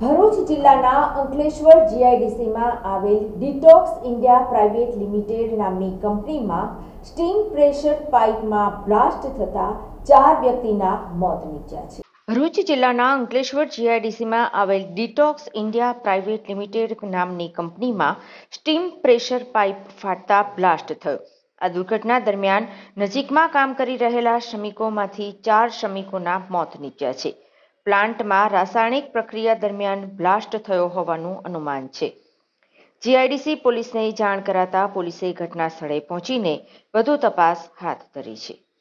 ભરૂચ જિલ્લાના અંકલેશ્વર જીઆઈડીસીમાં આવેલ detox India private limited નામની કંપનીમાં સ્ટીમ પ્રેશર પાઇપમાં બ્લાસ્ટ થતા ચાર વ્યક્તિના મોત નીપજ્યા છે ભરૂચ જિલ્લાના અંકલેશ્વર જીઆઈડીસીમાં આવેલ ડિટોક્સ ઇન્ડિયા પ્રાઇવેટ લિમિટેડ નામની કંપનીમાં સ્ટીમ પ્રેશર પાઇપ ફાટતા બ્લાસ્ટ થયો આ દુર્ઘટના દરમિયાન નજીકમાં કામ કરી રહેલા શ્રમિકોમાંથી ચાર શ્રમિકોના મોત નીપજ્યા છે પ્લાન્ટમાં રાસાયણિક પ્રક્રિયા દરમિયાન બ્લાસ્ટ થયો હોવાનું અનુમાન છે જીઆઈડીસી પોલીસને જાણ કરાતા પોલીસે ઘટના સ્થળે પહોંચીને વધુ તપાસ હાથ ધરી છે